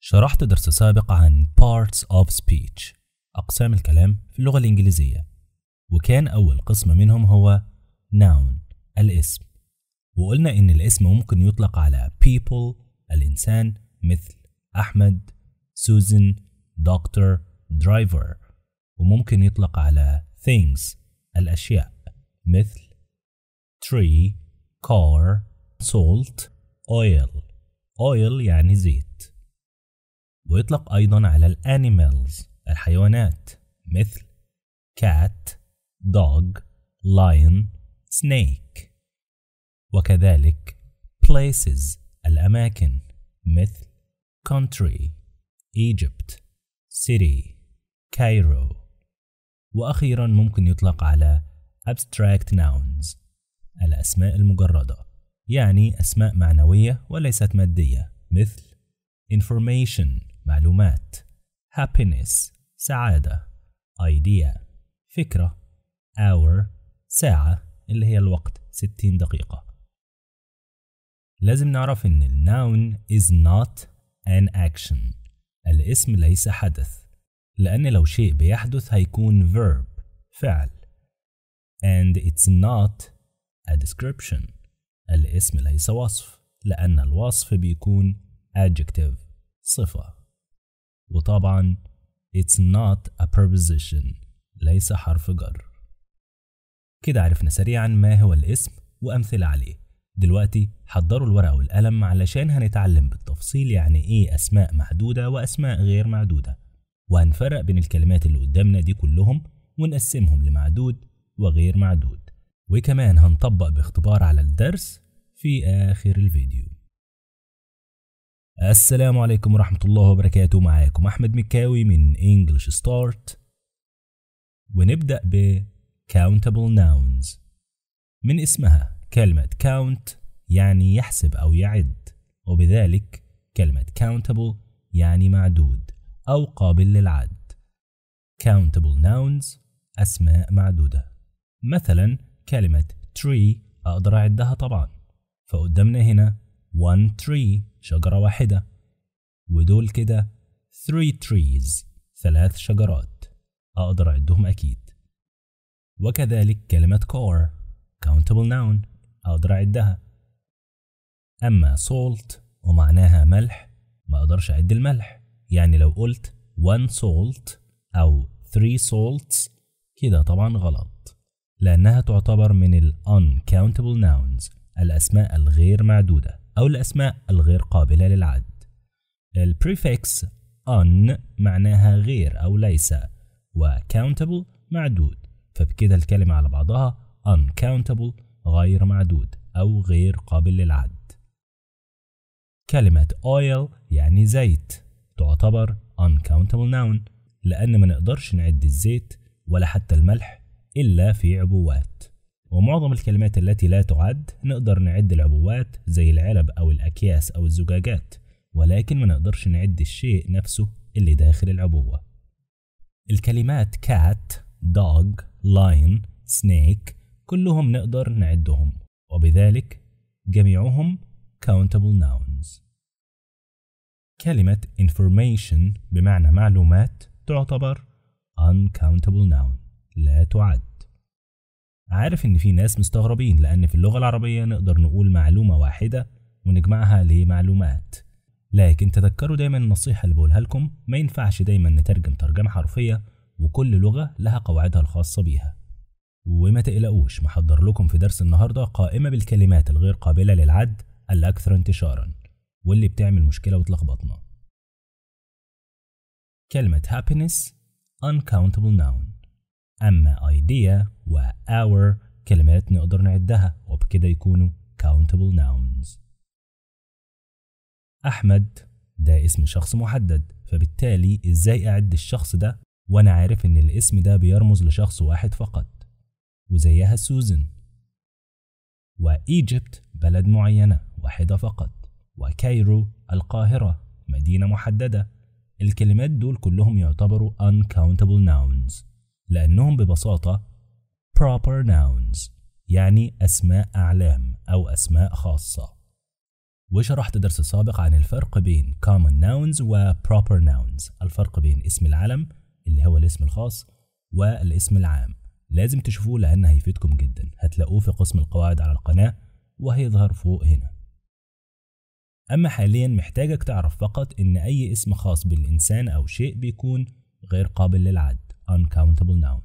شرحت درس سابق عن parts of speech أقسام الكلام في اللغة الإنجليزية وكان أول قسم منهم هو noun الاسم وقلنا إن الاسم ممكن يطلق على people الإنسان مثل أحمد سوزن دكتور درايفر وممكن يطلق على things الأشياء مثل tree car salt oil oil يعني زيت ويطلق أيضا على الأنيمالز الحيوانات مثل cat, dog, lion, snake وكذلك places الأماكن مثل country, Egypt, city, Cairo وأخيرا ممكن يطلق على abstract nouns الأسماء المجردة يعني أسماء معنوية وليست مادية مثل information معلومات happiness سعادة idea فكرة hour ساعة اللي هي الوقت 60 دقيقة لازم نعرف إن الناون is not an action الاسم ليس حدث لأن لو شيء بيحدث هيكون verb فعل and it's not a description الاسم ليس وصف لأن الوصف بيكون adjective صفة وطبعا it's not a preposition ليس حرف جر كده عرفنا سريعا ما هو الاسم وأمثلة عليه دلوقتي حضروا الورقة والقلم علشان هنتعلم بالتفصيل يعني إيه أسماء محدودة وأسماء غير معدودة وهنفرق بين الكلمات اللي قدامنا دي كلهم ونقسمهم لمعدود وغير معدود وكمان هنطبق باختبار على الدرس في آخر الفيديو السلام عليكم ورحمة الله وبركاته معاكم أحمد مكاوي من English Start ونبدأ ب Countable Nouns من اسمها كلمة count يعني يحسب أو يعد وبذلك كلمة countable يعني معدود أو قابل للعد countable nouns أسماء معدودة مثلا كلمة tree أقدر أعدها طبعا فقدامنا هنا one tree شجرة واحدة ودول كده three trees ثلاث شجرات أقدر أعدهم أكيد وكذلك كلمة car countable noun أقدر أعدها أما salt ومعناها ملح ما أقدرش أعد الملح يعني لو قلت one salt أو three salts كده طبعا غلط لأنها تعتبر من ال uncountable nouns الأسماء الغير معدودة أو الأسماء الغير قابلة للعد البريفكس on معناها غير أو ليس وcountable معدود فبكده الكلمة على بعضها uncountable غير معدود أو غير قابل للعد كلمة oil يعني زيت تعتبر uncountable noun لأن ما نقدرش نعد الزيت ولا حتى الملح إلا في عبوات ومعظم الكلمات التي لا تعد نقدر نعد العبوات زي العلب أو الأكياس أو الزجاجات ولكن ما نقدرش نعد الشيء نفسه اللي داخل العبوة الكلمات cat, dog lion, snake كلهم نقدر نعدهم وبذلك جميعهم countable nouns كلمة information بمعنى معلومات تعتبر uncountable noun لا تعد عارف إن في ناس مستغربين لأن في اللغة العربية نقدر نقول معلومة واحدة ونجمعها لمعلومات لكن تذكروا دايما النصيحة اللي بقولها لكم ما ينفعش دايما نترجم ترجمة حرفية وكل لغة لها قواعدها الخاصة بيها وما تقلقوش محضر لكم في درس النهاردة قائمة بالكلمات الغير قابلة للعد الأكثر انتشارا واللي بتعمل مشكلة وتلخبطنا كلمة happiness uncountable noun أما idea و our كلمات نقدر نعدها وبكده يكونوا countable nouns أحمد ده اسم شخص محدد فبالتالي إزاي أعد الشخص ده وأنا عارف إن الاسم ده بيرمز لشخص واحد فقط وزيها سوزن وإيجيبت بلد معينة واحدة فقط وكايرو القاهرة مدينة محددة الكلمات دول كلهم يعتبروا uncountable nouns لأنهم ببساطة proper nouns يعني أسماء أعلام أو أسماء خاصة وشرحت درس سابق عن الفرق بين common nouns و proper nouns الفرق بين اسم العلم اللي هو الاسم الخاص والاسم العام لازم تشوفوه لأن هيفيدكم جدا هتلاقوه في قسم القواعد على القناة وهيظهر فوق هنا أما حاليا محتاجك تعرف فقط إن أي اسم خاص بالإنسان أو شيء بيكون غير قابل للعد uncountable noun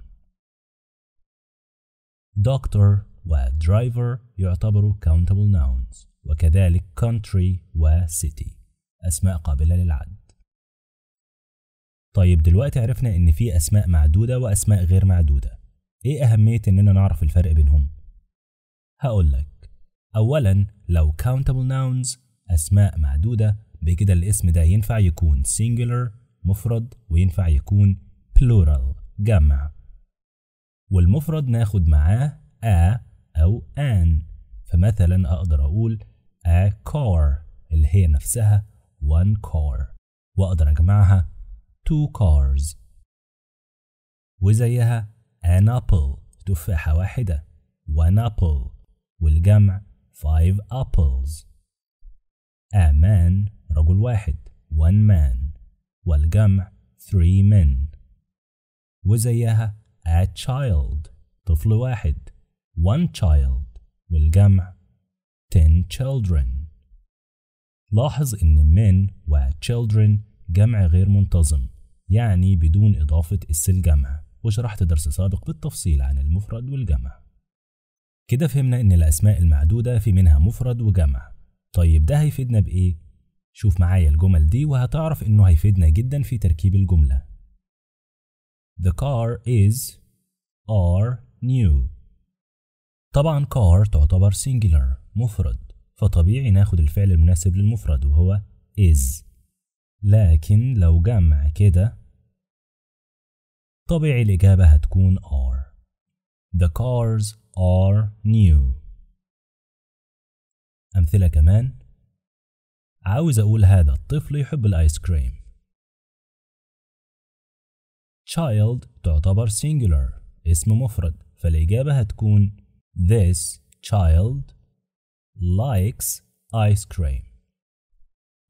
doctor و driver يعتبروا countable nouns وكذلك country و city أسماء قابلة للعد طيب دلوقتي عرفنا إن في أسماء معدودة وأسماء غير معدودة إيه أهمية إننا نعرف الفرق بينهم؟ هقولك أولا لو countable nouns أسماء معدودة بكده الاسم ده ينفع يكون singular مفرد وينفع يكون plural جمع والمفرد ناخد معاه a أو an فمثلا أقدر أقول a car اللي هي نفسها one car وأقدر أجمعها two cars وزيها an apple تفاحة واحدة one apple والجمع five apples a man رجل واحد one man والجمع three men وزيها a child طفل واحد one child والجمع ten children لاحظ إن من و children جمع غير منتظم يعني بدون إضافة اس الجمع وشرحت درس سابق بالتفصيل عن المفرد والجمع كده فهمنا إن الأسماء المعدودة في منها مفرد وجمع طيب ده هيفيدنا بإيه؟ شوف معايا الجمل دي وهتعرف إنه هيفيدنا جدا في تركيب الجملة The car is are new طبعا car تعتبر singular مفرد فطبيعي ناخد الفعل المناسب للمفرد وهو is لكن لو جمع كده طبيعي الإجابة هتكون are The cars are new أمثلة كمان عاوز أقول هذا الطفل يحب الآيس كريم child تعتبر singular اسم مفرد فالإجابة هتكون This child likes ice cream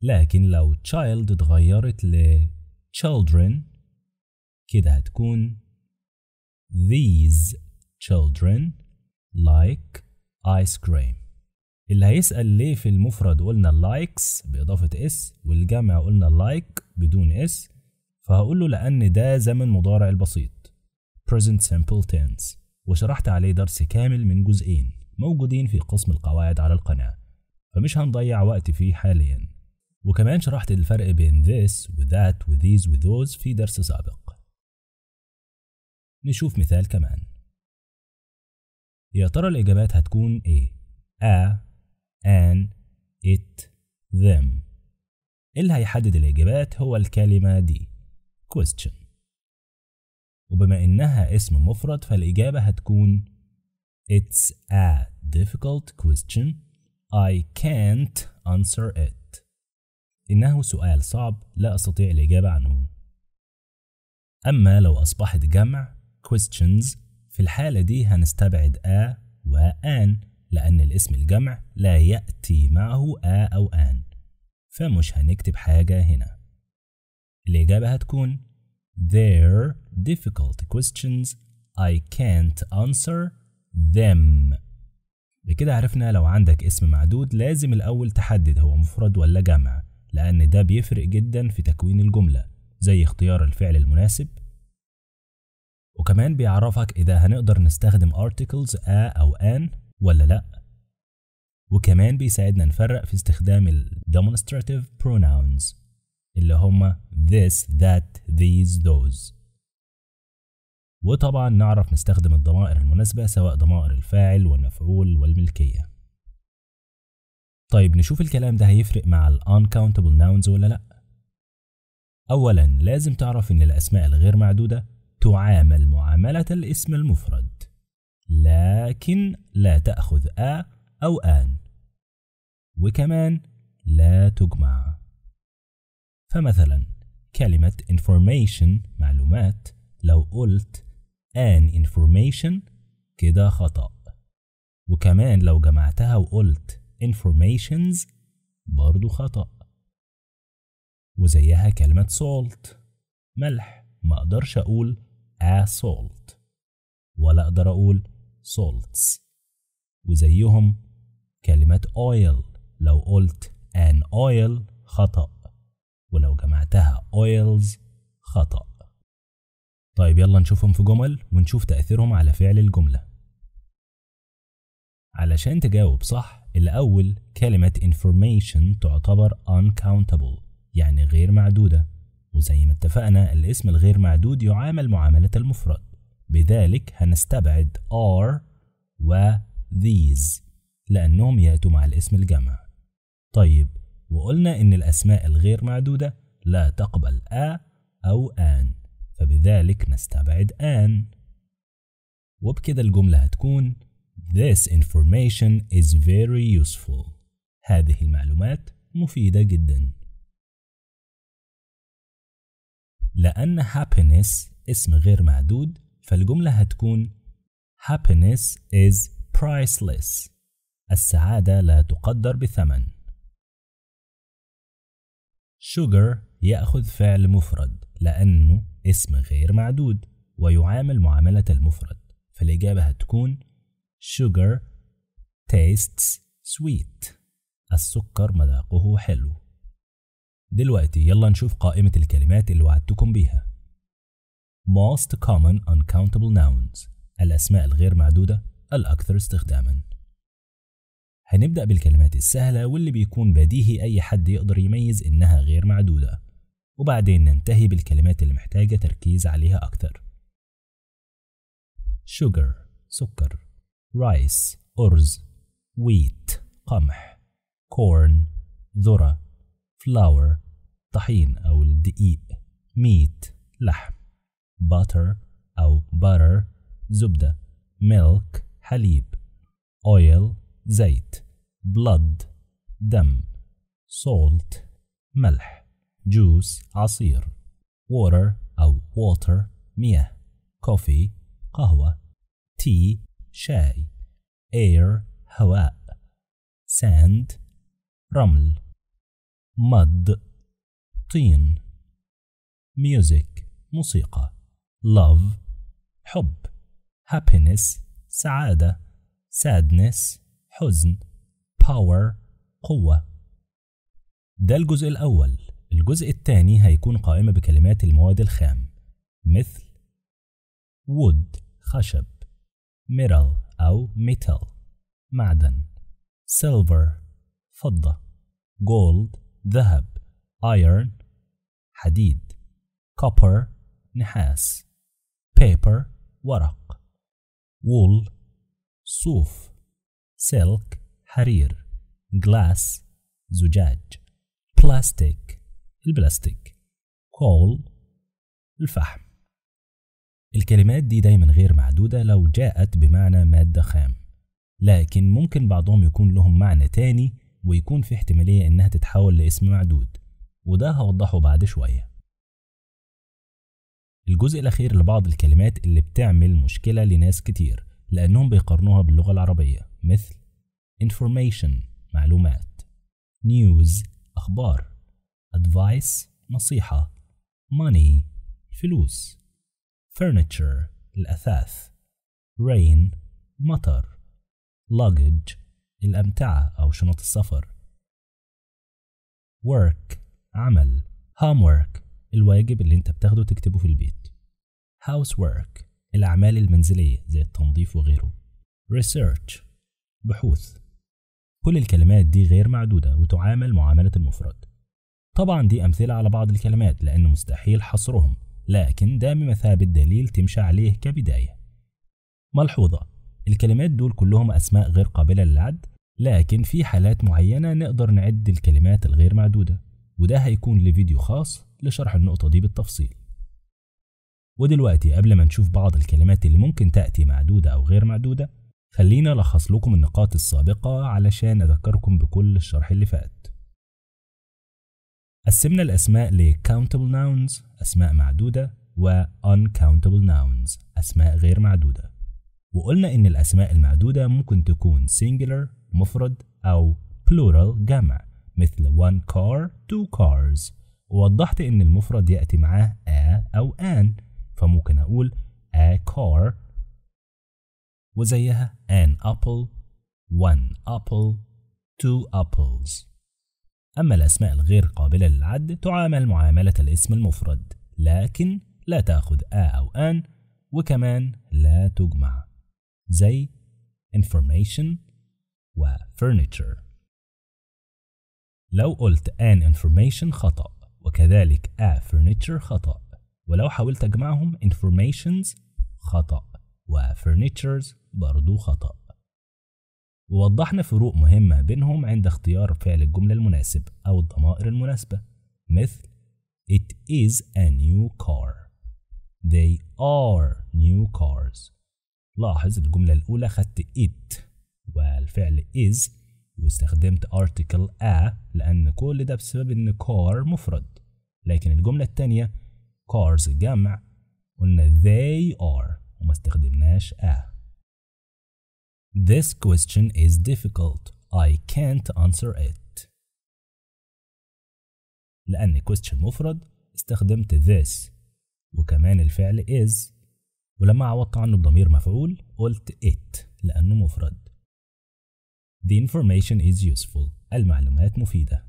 لكن لو child اتغيرت ل children كده هتكون These children like ice cream اللي هيسأل ليه في المفرد قلنا likes بإضافة اس والجمع قلنا like بدون اس فهقول له لأن ده زمن مضارع البسيط present simple tense وشرحت عليه درس كامل من جزئين موجودين في قسم القواعد على القناة فمش هنضيع وقت فيه حاليا وكمان شرحت الفرق بين this و that و these و those في درس سابق نشوف مثال كمان يا ترى الإجابات هتكون إيه؟ a, an, it, them إيه اللي هيحدد الإجابات هو الكلمة دي question وبما إنها اسم مفرد فالإجابة هتكون It's a difficult question I can't answer it إنه سؤال صعب لا أستطيع الإجابة عنه أما لو أصبحت جمع questions في الحالة دي هنستبعد a و an لأن الاسم الجمع لا يأتي معه a أو an فمش هنكتب حاجة هنا الإجابة هتكون They're difficult questions I can't answer them بكده عرفنا لو عندك اسم معدود لازم الأول تحدد هو مفرد ولا جمع لأن ده بيفرق جدا في تكوين الجملة زي اختيار الفعل المناسب وكمان بيعرفك إذا هنقدر نستخدم articles a أو an ولا لأ وكمان بيساعدنا نفرق في استخدام الـ demonstrative pronouns اللي هما this that these those وطبعا نعرف نستخدم الضمائر المناسبة سواء ضمائر الفاعل والمفعول والملكية طيب نشوف الكلام ده هيفرق مع ال uncountable nouns ولا لأ أولا لازم تعرف إن الأسماء الغير معدودة تعامل معاملة الاسم المفرد لكن لا تأخذ أ أو آن وكمان لا تجمع فمثلا كلمة information معلومات لو قلت an information كده خطأ وكمان لو جمعتها وقلت informations برضو خطأ وزيها كلمة salt ملح ما أقدرش أقول a salt ولا أقدر أقول salts وزيهم كلمة oil لو قلت an oil خطأ ولو جمعتها oils خطأ طيب يلا نشوفهم في جمل ونشوف تأثيرهم على فعل الجملة علشان تجاوب صح الأول كلمة information تعتبر uncountable يعني غير معدودة وزي ما اتفقنا الاسم الغير معدود يعامل معاملة المفرد بذلك هنستبعد are و these لأنهم يأتوا مع الاسم الجمع طيب وقلنا إن الأسماء الغير معدودة لا تقبل آ أو آن فبذلك نستبعد آن وبكده الجملة هتكون This information is very useful هذه المعلومات مفيدة جدا لأن happiness اسم غير معدود فالجملة هتكون happiness is priceless السعادة لا تقدر بثمن sugar يأخذ فعل مفرد لأنه اسم غير معدود ويعامل معاملة المفرد فالإجابة هتكون sugar tastes sweet السكر مذاقه حلو دلوقتي يلا نشوف قائمة الكلمات اللي وعدتكم بيها most common uncountable nouns الأسماء الغير معدودة الأكثر استخداماً هنبدأ بالكلمات السهلة واللي بيكون بديهي أي حد يقدر يميز إنها غير معدودة وبعدين ننتهي بالكلمات اللي محتاجة تركيز عليها أكتر sugar سكر rice أرز wheat قمح corn ذرة flour طحين أو الدقيق meat لحم butter أو butter زبدة milk حليب oil زيت blood دم salt ملح juice عصير water أو water مياه coffee قهوة tea شاي air هواء sand رمل mud طين music موسيقى love حب happiness سعادة sadness حزن power قوة ده الجزء الأول الجزء الثاني هيكون قائمة بكلمات المواد الخام مثل wood خشب metal أو metal معدن silver فضة gold ذهب iron حديد copper نحاس paper ورق wool صوف سلك حرير جلاس زجاج بلاستيك البلاستيك كول الفحم الكلمات دي دايما غير معدودة لو جاءت بمعنى مادة خام لكن ممكن بعضهم يكون لهم معنى تاني ويكون في احتمالية إنها تتحول لاسم معدود وده هوضحه بعد شوية الجزء الأخير لبعض الكلمات اللي بتعمل مشكلة لناس كتير لأنهم بيقارنوها باللغة العربية مثل information معلومات news أخبار advice نصيحة money فلوس furniture الأثاث rain مطر luggage الأمتعة أو شنط السفر work عمل homework الواجب اللي انت بتاخده تكتبه في البيت housework الأعمال المنزلية زي التنظيف وغيره research بحوث كل الكلمات دي غير معدودة وتعامل معاملة المفرد طبعا دي أمثلة على بعض الكلمات لأنه مستحيل حصرهم لكن ده بمثابة دليل تمشي عليه كبداية ملحوظة الكلمات دول كلهم أسماء غير قابلة للعد لكن في حالات معينة نقدر نعد الكلمات الغير معدودة وده هيكون لفيديو خاص لشرح النقطة دي بالتفصيل ودلوقتي قبل ما نشوف بعض الكلمات اللي ممكن تأتي معدودة أو غير معدودة خلينا ألخص لكم النقاط السابقة علشان أذكركم بكل الشرح اللي فات قسمنا الأسماء ل countable nouns أسماء معدودة و uncountable nouns أسماء غير معدودة وقلنا إن الأسماء المعدودة ممكن تكون singular مفرد أو plural جمع مثل one car two cars ووضحت إن المفرد يأتي معاه a أو an فممكن أقول a car وزيها an apple one apple two apples أما الأسماء الغير قابلة للعد تعامل معاملة الاسم المفرد لكن لا تأخذ آ أو آن وكمان لا تجمع زي information و furniture لو قلت an information خطأ وكذلك a furniture خطأ ولو حاولت أجمعهم informations خطأ وفرنيتشرز برضو خطأ ووضحنا فروق مهمة بينهم عند اختيار فعل الجملة المناسب أو الضمائر المناسبة مثل It is a new car They are new cars لاحظ الجملة الأولى خدت it والفعل is واستخدمت article a لأن كل ده بسبب إن car مفرد لكن الجملة الثانية cars جمع قلنا they are وما استخدمناش a This question is difficult. I can't answer it. لأن question مفرد استخدمت this وكمان الفعل is ولما عوضت عنه بضمير مفعول قلت it لأنه مفرد. The information is useful. المعلومات مفيدة.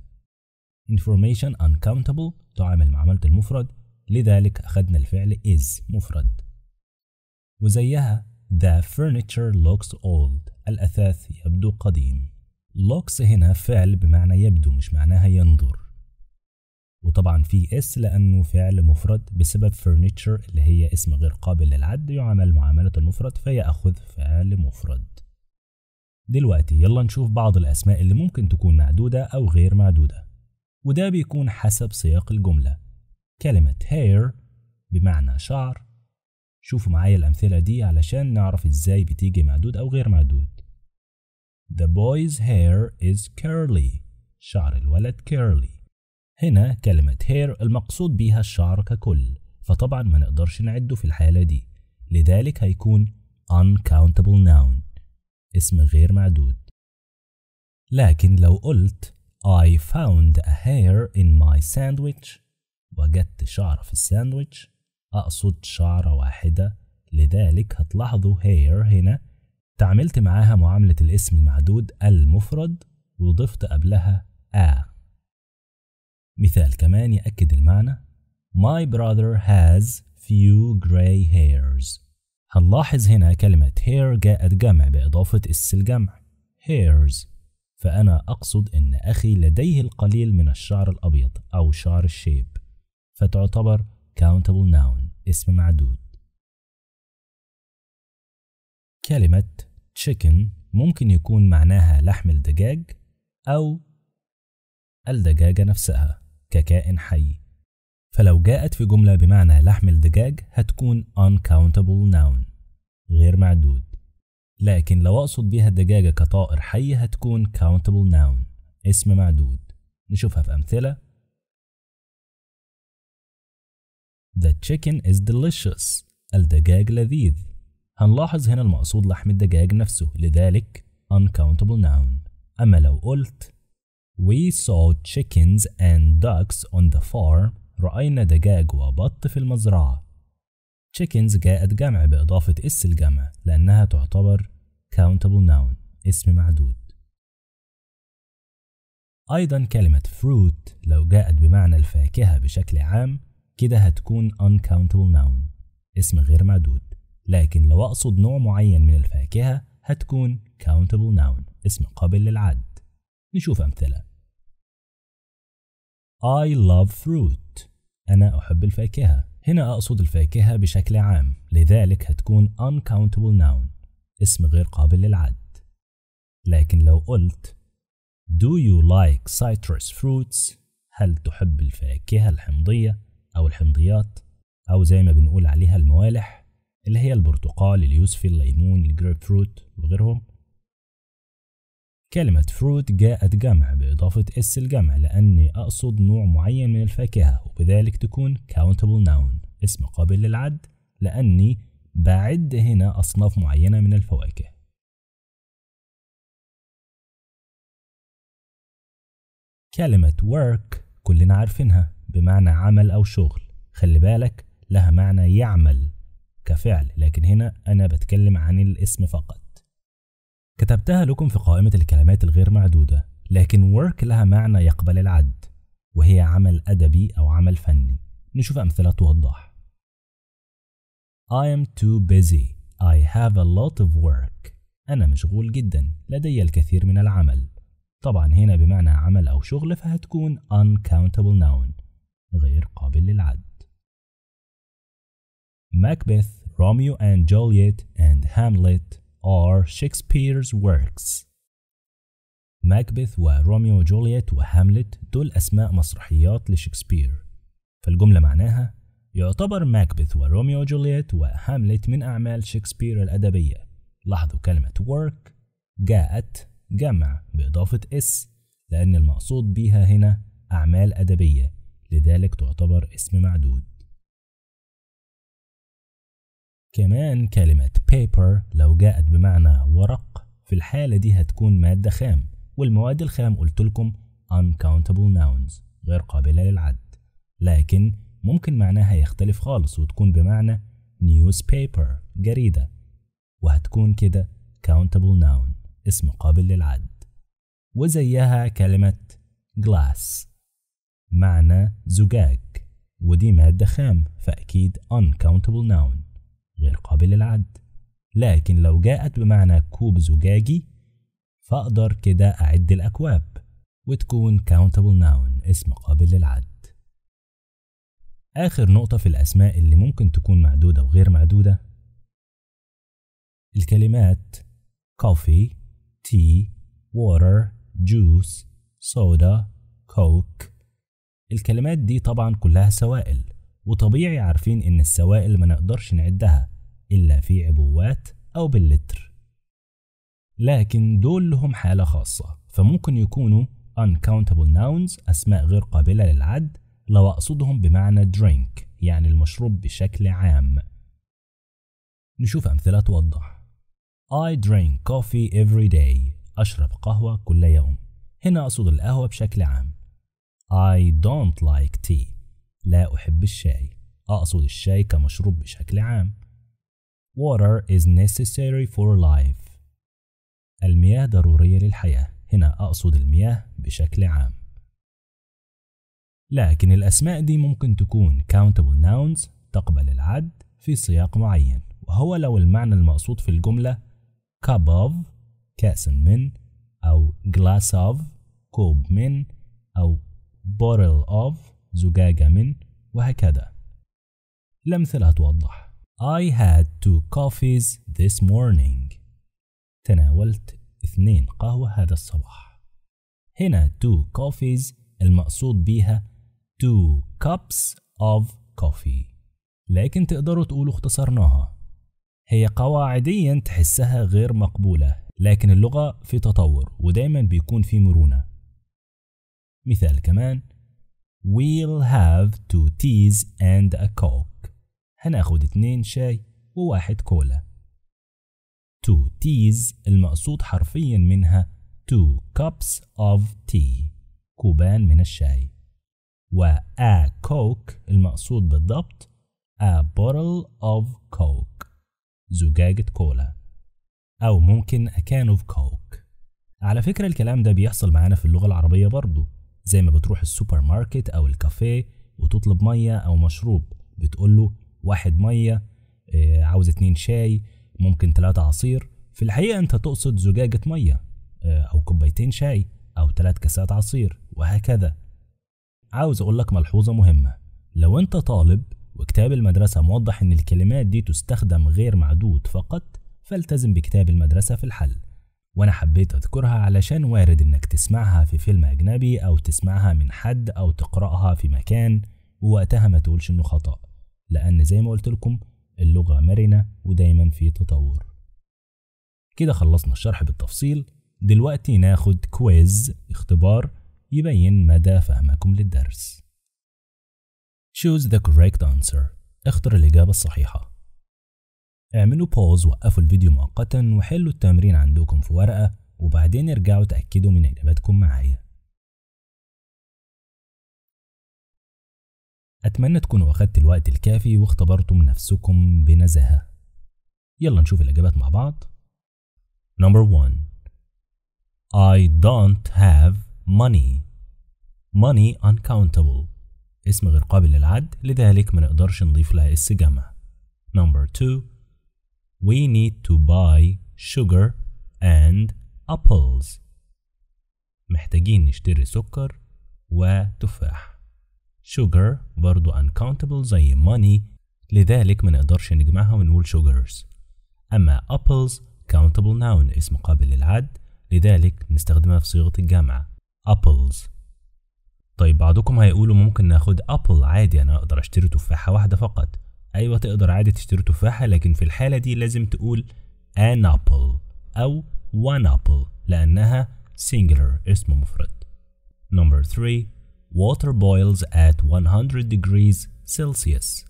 Information uncountable تعامل مع عملة المفرد لذلك أخذنا الفعل is مفرد. وزيها The furniture looks old الأثاث يبدو قديم looks هنا فعل بمعنى يبدو مش معناها ينظر وطبعا في اس لأنه فعل مفرد بسبب furniture اللي هي اسم غير قابل للعد يعامل معاملة المفرد فيأخذ فعل مفرد دلوقتي يلا نشوف بعض الأسماء اللي ممكن تكون معدودة أو غير معدودة وده بيكون حسب سياق الجملة كلمة hair بمعنى شعر شوفوا معايا الأمثلة دي علشان نعرف إزاي بتيجي معدود أو غير معدود The boy's hair is curly شعر الولد curly هنا كلمة hair المقصود بيها الشعر ككل فطبعا ما نقدرش نعده في الحالة دي لذلك هيكون uncountable noun اسم غير معدود لكن لو قلت I found a hair in my sandwich وجدت شعر في الساندويتش أقصد شعرة واحدة لذلك هتلاحظوا هير هنا تعاملت معاها معاملة الاسم المعدود المفرد وضفت قبلها a مثال كمان يأكد المعنى My brother has few gray hairs هنلاحظ هنا كلمة hair جاءت جمع بإضافة اس الجمع hairs فأنا أقصد إن أخي لديه القليل من الشعر الأبيض أو شعر الشيب فتعتبر countable noun اسم معدود كلمة chicken ممكن يكون معناها لحم الدجاج أو الدجاجة نفسها ككائن حي فلو جاءت في جملة بمعنى لحم الدجاج هتكون uncountable noun غير معدود لكن لو أقصد بيها الدجاجة كطائر حي هتكون countable noun اسم معدود نشوفها في أمثلة The chicken is delicious. الدجاج لذيذ. هنلاحظ هنا المقصود لحم الدجاج نفسه لذلك uncountable noun. أما لو قلت We saw chickens and ducks on the farm. رأينا دجاج وبط في المزرعة. chickens جاءت جمع بإضافة اس الجمع لأنها تعتبر countable noun اسم معدود. أيضا كلمة fruit لو جاءت بمعنى الفاكهة بشكل عام كده هتكون uncountable noun اسم غير معدود لكن لو أقصد نوع معين من الفاكهة هتكون countable noun اسم قابل للعد نشوف أمثلة I love fruit أنا أحب الفاكهة هنا أقصد الفاكهة بشكل عام لذلك هتكون uncountable noun اسم غير قابل للعد لكن لو قلت Do you like citrus fruits؟ هل تحب الفاكهة الحمضية؟ أو الحمضيات أو زي ما بنقول عليها الموالح اللي هي البرتقال اليوسفي الليمون الجريب فروت وغيرهم كلمة فروت جاءت جمع بإضافة اس الجمع لأني أقصد نوع معين من الفاكهة وبذلك تكون countable noun اسم قابل للعد لأني بعد هنا أصناف معينة من الفواكه كلمة work كلنا عارفينها بمعنى عمل أو شغل خلي بالك لها معنى يعمل كفعل لكن هنا أنا بتكلم عن الاسم فقط كتبتها لكم في قائمة الكلمات الغير معدودة لكن work لها معنى يقبل العد وهي عمل أدبي أو عمل فني نشوف أمثلة توضح I am too busy I have a lot of work أنا مشغول جدا لدي الكثير من العمل طبعا هنا بمعنى عمل أو شغل فهتكون uncountable noun غير قابل للعد Macbeth, Romeo and Juliet, and Hamlet are Shakespeare's works. ماكبث وروميو وجولييت وهاملت دول أسماء مسرحيات لشكسبير فالجملة معناها يعتبر ماكبث وروميو وجولييت وهاملت من أعمال شكسبير الأدبية لاحظوا كلمة work جاءت جمع بإضافة اس لأن المقصود بيها هنا أعمال أدبية لذلك تعتبر اسم معدود كمان كلمة paper لو جاءت بمعنى ورق في الحالة دي هتكون مادة خام والمواد الخام قلت لكم uncountable nouns غير قابلة للعد لكن ممكن معناها يختلف خالص وتكون بمعنى newspaper جريدة وهتكون كده countable noun اسم قابل للعد وزيها كلمة glass معنى زجاج ودي مادة خام فأكيد uncountable noun غير قابل للعد لكن لو جاءت بمعنى كوب زجاجي فأقدر كده أعد الأكواب وتكون countable noun اسم قابل للعد آخر نقطة في الأسماء اللي ممكن تكون معدودة وغير معدودة الكلمات coffee, tea, water, juice, soda, coke الكلمات دي طبعا كلها سوائل وطبيعي عارفين إن السوائل ما نقدرش نعدها إلا في عبوات أو باللتر لكن دول لهم حالة خاصة فممكن يكونوا uncountable nouns أسماء غير قابلة للعد لو أقصدهم بمعنى drink يعني المشروب بشكل عام نشوف أمثلة توضح I drink coffee every day أشرب قهوة كل يوم هنا أقصد القهوة بشكل عام I don't like tea لا أحب الشاي أقصد الشاي كمشروب بشكل عام Water is necessary for life المياه ضرورية للحياة هنا أقصد المياه بشكل عام لكن الأسماء دي ممكن تكون countable nouns تقبل العد في سياق معين وهو لو المعنى المقصود في الجملة cup of كأس من أو glass of كوب من أو bottle of زجاجة من وهكذا الأمثلة توضح I had two coffees this morning تناولت اثنين قهوة هذا الصباح هنا two coffees المقصود بيها two cups of coffee لكن تقدروا تقولوا اختصرناها هي قواعديا تحسها غير مقبولة لكن اللغة في تطور ودايما بيكون في مرونة مثال كمان We'll have two teas and a coke هناخد اتنين شاي وواحد كولا two teas المقصود حرفيا منها two cups of tea كوبان من الشاي و a coke المقصود بالضبط a bottle of coke زجاجة كولا أو ممكن a can of coke على فكرة الكلام ده بيحصل معانا في اللغة العربية برضه زي ما بتروح السوبر ماركت أو الكافيه وتطلب مية أو مشروب بتقول له واحد مية آه عاوز اتنين شاي ممكن تلاتة عصير في الحقيقة أنت تقصد زجاجة مية آه أو كوبايتين شاي أو تلات كاسات عصير وهكذا عاوز أقول لك ملحوظة مهمة لو أنت طالب وكتاب المدرسة موضح إن الكلمات دي تستخدم غير معدود فقط فالتزم بكتاب المدرسة في الحل وأنا حبيت أذكرها علشان وارد إنك تسمعها في فيلم أجنبي أو تسمعها من حد أو تقرأها في مكان ووقتها ما تقولش إنه خطأ لأن زي ما قلت لكم اللغة مرنة ودايما في تطور كده خلصنا الشرح بالتفصيل دلوقتي ناخد كويز اختبار يبين مدى فهمكم للدرس Choose the correct answer اختر الإجابة الصحيحة اعملوا باوز وقفوا الفيديو مؤقتا وحلوا التمرين عندكم في ورقة وبعدين ارجعوا تأكدوا من إجاباتكم معايا أتمنى تكونوا أخدت الوقت الكافي واختبرتم نفسكم بنزاهة يلا نشوف الإجابات مع بعض Number one I don't have money money uncountable اسم غير قابل للعد لذلك ما نقدرش نضيف لها اس جمع Number two We need to buy sugar and apples. محتاجين نشتري سكر وتفاح. sugar برضو uncountable زي money لذلك ما نقدرش نجمعها ونقول sugars. أما apples countable noun اسم قابل للعد لذلك نستخدمها في صيغة الجمع apples. طيب بعضكم هيقولوا ممكن ناخد apple عادي أنا أقدر أشتري تفاحة واحدة فقط ايوه تقدر عادي تشتري تفاحه لكن في الحاله دي لازم تقول an apple او one apple لانها singular اسم مفرد number 3 water boils at 100 degrees celsius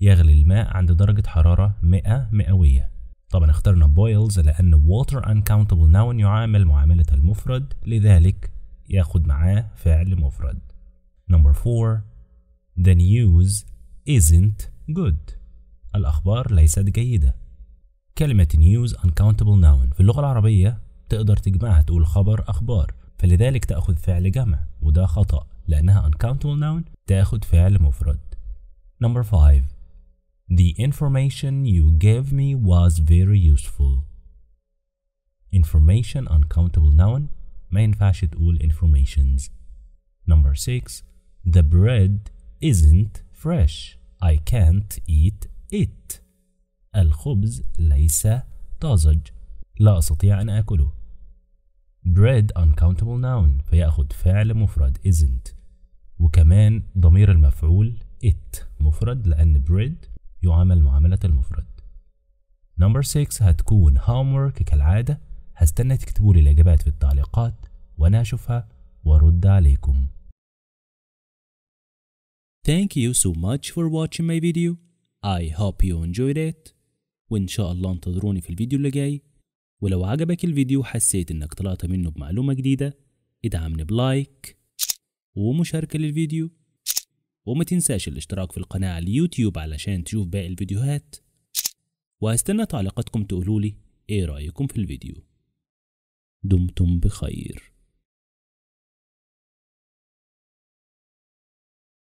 يغلي الماء عند درجة حرارة 100 مئوية طبعا اخترنا boils لأن water uncountable noun يعامل معاملة المفرد لذلك ياخد معاه فعل مفرد number 4 the news isn't good الأخبار ليست جيدة كلمة news uncountable noun في اللغة العربية تقدر تجمعها تقول خبر أخبار فلذلك تأخذ فعل جمع وده خطأ لأنها uncountable noun تأخذ فعل مفرد Number 5 The information you gave me was very useful Information uncountable noun ما ينفعش تقول informations Number 6 The bread isn't fresh I can't eat it الخبز ليس طازج لا أستطيع أن آكله bread uncountable noun فيأخذ فعل مفرد isn't وكمان ضمير المفعول it مفرد لأن bread يعامل معاملة المفرد Number 6 هتكون homework كالعادة هستنى تكتبوا لي الإجابات في التعليقات وأنا أشوفها وأرد عليكم Thank you so much for watching my video. I hope you enjoyed it. وإن شاء الله انتظروني في الفيديو اللي جاي. ولو عجبك الفيديو حسيت إنك طلعت منه بمعلومة جديدة ادعمني بلايك ومشاركة للفيديو وما تنساش الاشتراك في القناة على اليوتيوب علشان تشوف باقي الفيديوهات وهستنى تعليقاتكم تقولولي ايه رأيكم في الفيديو دمتم بخير